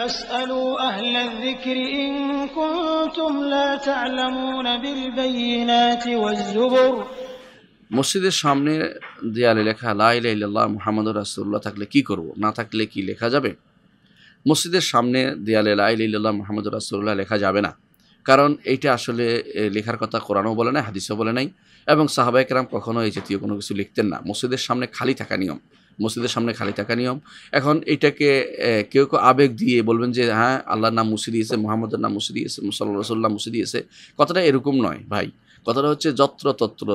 মসজিদের সামনে দেয়ালে লেখা লাইলা ইল্লাহ মোহাম্মদ রাসুল্লাহ থাকলে কি করব না থাকলে কি লেখা যাবে মসজিদের সামনে দেয়ালে লাইল ইল্লাহ মোহাম্মদ রাসুল্লাহ লেখা যাবে না কারণ এইটা আসলে লেখার কথা কোরআনও বলে নাই হাদিসও বলে নাই এবং সাহাবাইকরাম কখনও এই জাতীয় কোনো কিছু লিখতেন না মসজিদের সামনে খালি থাকা নিয়ম মসজিদের সামনে খালি থাকা নিয়ম এখন এটাকে কেউ কেউ আবেগ দিয়ে বলবেন যে হ্যাঁ আল্লাহর নাম মুসি দিয়েছে মোহাম্মদের নাম মুছে দিয়েছে সাল্লাহ সাল্লাম মুসি দিয়েছে কথাটা এরকম নয় ভাই কথাটা হচ্ছে যত্রতত্র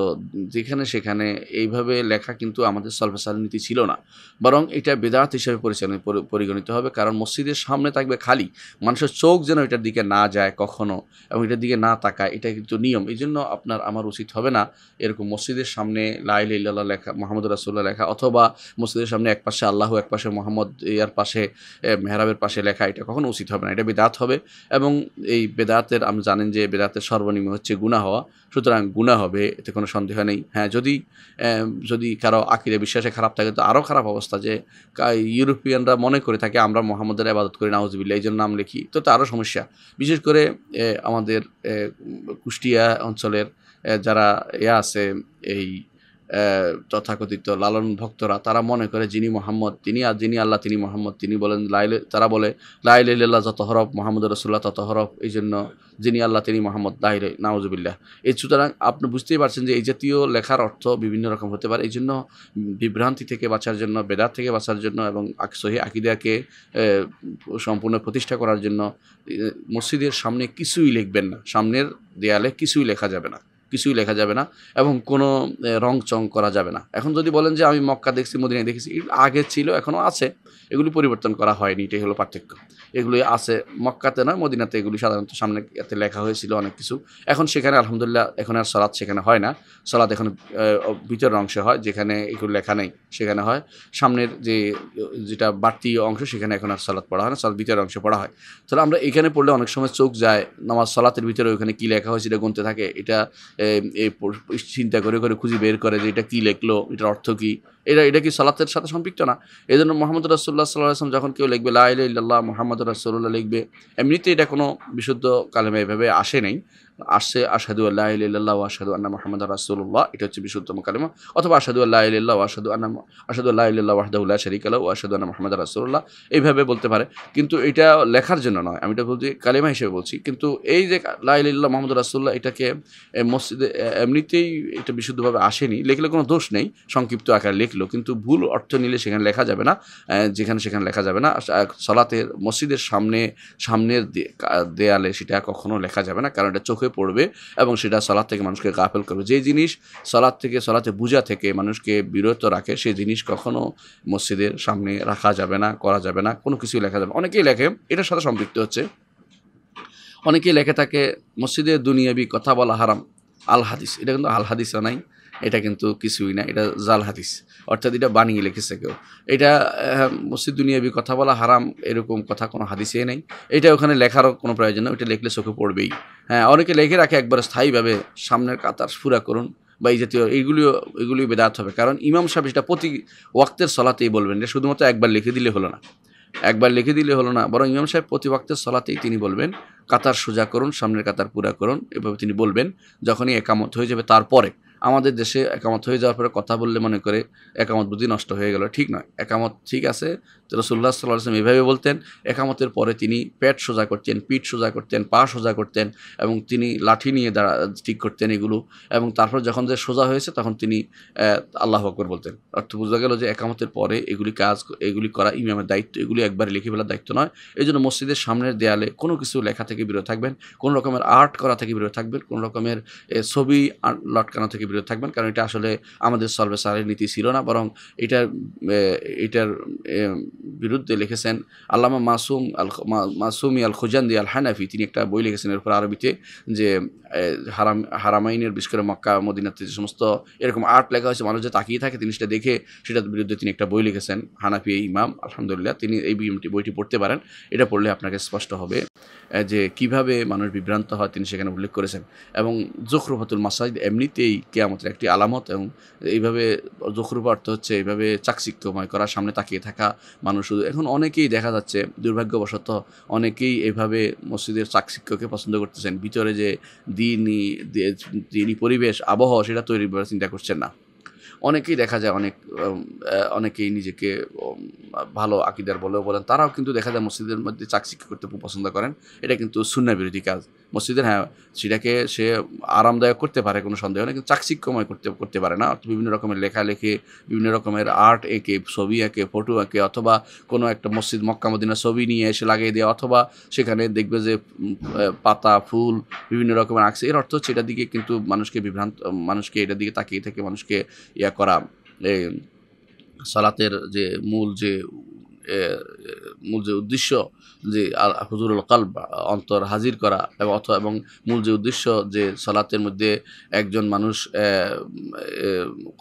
যেখানে সেখানে এইভাবে লেখা কিন্তু আমাদের সলফেসাল নীতি ছিল না বরং এটা বেদাত হিসেবে পরিচালনা পরিগণিত হবে কারণ মসজিদের সামনে থাকবে খালি মানুষের চোখ যেন এটার দিকে না যায় কখনো এবং এটার দিকে না তাকায় এটা কিন্তু নিয়ম এই জন্য আপনার আমার উচিত হবে না এরকম মসজিদের সামনে লাইল ইল্লাহ লেখা মোহাম্মদ রাসুল্লাহ লেখা অথবা মসজিদের সামনে এক পাশে আল্লাহ এক পাশে মোহাম্মদ ইয়ার পাশে মেহরাবের পাশে লেখা এটা কখনো উচিত হবে না এটা বেদাত হবে এবং এই বেদাতের আমি জানেন যে বেদাতের সর্বনিম্ন হচ্ছে গুণা হওয়া সুতরাং গুণা হবে এতে কোনো সন্দেহ নেই হ্যাঁ যদি যদি কারো আকিরে বিশ্বাসে খারাপ থাকে তো আরও খারাপ অবস্থা যে ইউরোপিয়ানরা মনে করে থাকে আমরা মোহাম্মদের আবাদত করি নাউজবিল্লা এই জন্য নাম লিখি তো তো আরও সমস্যা বিশেষ করে আমাদের কুষ্টিয়া অঞ্চলের যারা এ আছে এই তথাকথিত লালন ভক্তরা তারা মনে করে যিনি মোহাম্মদ তিনি আর যিনি আল্লাহ তিনি মোহাম্মদ তিনি বলেন লাইল তারা বলে লাইল্লাহ যত হরফ মোহাম্মদ রসুল্লাহ তত হরফ এই জন্য যিনি আল্লাহ তিনি মোহাম্মদ দাহিরে নাওজবিল্লাহ এই সুতরাং আপনি বুঝতেই পারছেন যে এই জাতীয় লেখার অর্থ বিভিন্ন রকম হতে পারে এই জন্য বিভ্রান্তি থেকে বাঁচার জন্য বেদার থেকে বাঁচার জন্য এবং সহি আকিদাকে সম্পূর্ণ প্রতিষ্ঠা করার জন্য মসজিদের সামনে কিছুই লিখবেন না সামনের দেয়ালে কিছুই লেখা যাবে না কিছুই লেখা যাবে না এবং কোনো রং চং করা যাবে না এখন যদি বলেন যে আমি মক্কা দেখছি মদিনায় দেখেছি আগে ছিল এখনও আছে এগুলি পরিবর্তন করা হয়নি এটাই হলো পার্থক্য এগুলি আছে মক্কাতে নয় মদিনাতে এগুলি সাধারণত সামনে এতে লেখা হয়েছিল অনেক কিছু এখন সেখানে আলহামদুলিল্লাহ এখন আর সলাদ সেখানে হয় না সলাদ এখন ভিতরের অংশে হয় যেখানে এগুলো লেখা নেই সেখানে হয় সামনের যে যেটা বাড়তি অংশ সেখানে এখন আর সলাদ পড়া হয় না সলাদ ভিতরের অংশে পড়া হয় তাহলে আমরা এখানে পড়লে অনেক সময় চোখ যায় নামাজ সলাতের ভিতরে ওইখানে কী লেখা হয় সেটা গুনতে থাকে এটা চিন্তা করে করে খুঁজে বের করে যে এটা কী লেখলো এটার অর্থ কী এটা এটা কি সালাতের সাথে সম্পৃক্ত না এই জন্য মোহাম্মদ রাসুল্লাহ সাল্লাম যখন কেউ লিখবে ইল্লাহ মোহাম্মদ রাসুল্লাহ লিখবে এমনিতে এটা কোনো বিশুদ্ধ কালেমা এভাবে আসে নাই আসছে আসাদু আল্লাহ ইল্লাহ আসাদু আন্না মোহাম্মদ রাসুল্লাহ এটা হচ্ছে বিশুদ্ধ কালেমা অথবা আসাদু আল্লাহ ইল্লাহ আসাদু আন্না আসাদু আল্লাহ ইল্লাহ ওয়াহদাউল্লাহ শরিক আল্লাহ আসাদু আন্না মোহাম্মদ রাসুল্লাহ এইভাবে বলতে পারে কিন্তু এটা লেখার জন্য নয় আমি এটা বলছি কালেমা হিসেবে বলছি কিন্তু এই যে লাইল্লাহ মোহাম্মদ রাসুল্লাহ এটাকে মসজিদে এমনিতেই এটা বিশুদ্ধভাবে আসেনি লেখলে কোনো দোষ নেই সংক্ষিপ্ত আকারে লেখ লিখলো কিন্তু ভুল অর্থ নিলে সেখানে লেখা যাবে না যেখানে সেখানে লেখা যাবে না সলাতের মসজিদের সামনে সামনের দেয়ালে সেটা কখনো লেখা যাবে না কারণ এটা চোখে পড়বে এবং সেটা সলাদ থেকে মানুষকে গাফেল করবে যে জিনিস সলাদ থেকে সলাতে বুঝা থেকে মানুষকে বিরত রাখে সেই জিনিস কখনো মসজিদের সামনে রাখা যাবে না করা যাবে না কোনো কিছুই লেখা যাবে অনেকেই লেখে এটার সাথে সম্পৃক্ত হচ্ছে অনেকেই লেখে থাকে মসজিদের দুনিয়াবি কথা বলা হারাম আল হাদিস এটা কিন্তু আল হাদিসও নাই এটা কিন্তু কিছুই না এটা জাল হাদিস অর্থাৎ এটা বানিয়ে লিখেছে কেউ এটা মসজিদ দুনিয়াবি কথা বলা হারাম এরকম কথা কোনো হাদিসে নেই এটা ওখানে লেখারও কোনো প্রয়োজন না ওইটা লেখলে চোখে পড়বেই হ্যাঁ অনেকে লেখে রাখে একবার স্থায়ীভাবে সামনের কাতার ফুরা করুন বা এই জাতীয় এইগুলিও এগুলিও বেদাত হবে কারণ ইমাম সাহেব সেটা প্রতি ওয়াক্তের সলাতেই বলবেন এটা শুধুমাত্র একবার লিখে দিলে হলো না একবার লিখে দিলে হলো না বরং ইমাম সাহেব প্রতি ওয়াক্তের সলাতেই তিনি বলবেন কাতার সোজা করুন সামনের কাতার পুরা করুন এভাবে তিনি বলবেন যখনই একামত হয়ে যাবে তারপরে আমাদের দেশে একামত হয়ে যাওয়ার পরে কথা বললে মনে করে একামত বুদ্ধি নষ্ট হয়ে গেল ঠিক নয় একামত ঠিক আছে তো রসুল্লাহ সাল্লাহ আসলাম এভাবে বলতেন একামতের পরে তিনি পেট সোজা করতেন পিঠ সোজা করতেন পা সোজা করতেন এবং তিনি লাঠি নিয়ে দাঁড়া ঠিক করতেন এগুলো এবং তারপর যখন যে সোজা হয়েছে তখন তিনি আল্লাহ আকবর বলতেন অর্থ বোঝা গেল যে একামতের পরে এগুলি কাজ এগুলি করা ইমামের দায়িত্ব এগুলি একবারে লিখে ফেলার দায়িত্ব নয় এই জন্য মসজিদের সামনের দেয়ালে কোনো কিছু লেখা থেকে বিরত থাকবেন কোনো রকমের আর্ট করা থেকে বিরত থাকবেন কোনো রকমের ছবি লটকানো থেকে বিরত থাকবেন কারণ এটা আসলে আমাদের সলভে সারের নীতি ছিল না বরং এটার এটার বিরুদ্ধে লিখেছেন আল্লামা মাসুম আল মাসুমি আল খুজান্দি আল হানাফি তিনি একটা বই লিখেছেন এরপর আরবিতে যে হারাম হারামাইনের বিশেষ করে মক্কা মদিনাতে যে সমস্ত এরকম আর্ট লেখা হয়েছে মানুষ যে তাকিয়ে থাকে তিনি সেটা দেখে সেটার বিরুদ্ধে তিনি একটা বই লিখেছেন হানাফি ইমাম আলহামদুলিল্লাহ তিনি এই বইটি পড়তে পারেন এটা পড়লে আপনাকে স্পষ্ট হবে যে কিভাবে মানুষ বিভ্রান্ত হয় তিনি সেখানে উল্লেখ করেছেন এবং জখরুফাতুল মাসাইদ এমনিতেই কে কেয়ামতের একটি আলামত এবং এইভাবে জখরুপ অর্থ হচ্ছে এইভাবে চাকচিক্যময় করা সামনে তাকিয়ে থাকা মানুষ শুধু এখন অনেকেই দেখা যাচ্ছে দুর্ভাগ্যবশত অনেকেই এইভাবে মসজিদের চাকচিক্যকে পছন্দ করতেছেন ভিতরে যে দিনই দিনই পরিবেশ আবহাওয়া সেটা তৈরি করার চিন্তা করছেন না অনেকেই দেখা যায় অনেক অনেকেই নিজেকে ভালো আকিদার বলেও বলেন তারাও কিন্তু দেখা যায় মসজিদের মধ্যে চাকচিক্য করতে খুব পছন্দ করেন এটা কিন্তু সুন্না বিরোধী কাজ মসজিদের হ্যাঁ সেটাকে সে আরামদায়ক করতে পারে কোনো সন্দেহ নেই কিন্তু চাকচিক্যময় করতে করতে পারে না অর্থাৎ বিভিন্ন রকমের লেখালেখি বিভিন্ন রকমের আর্ট এঁকে ছবি এঁকে ফটো এঁকে অথবা কোনো একটা মসজিদ মক্কা মদিনা ছবি নিয়ে এসে লাগিয়ে দেওয়া অথবা সেখানে দেখবে যে পাতা ফুল বিভিন্ন রকমের আঁকছে এর অর্থ হচ্ছে এটার দিকে কিন্তু মানুষকে বিভ্রান্ত মানুষকে এটার দিকে তাকিয়ে থেকে মানুষকে ইয়া করা সালাতের যে মূল যে মূল যে উদ্দেশ্য যে হুজুরুল কাল অন্তর হাজির করা এবং অথবা এবং মূল যে উদ্দেশ্য যে সলাতের মধ্যে একজন মানুষ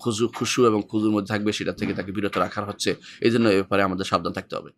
খুশু খুশু এবং খুজুর মধ্যে থাকবে সেটা থেকে তাকে বিরত রাখার হচ্ছে এই জন্য এ ব্যাপারে আমাদের সাবধান থাকতে হবে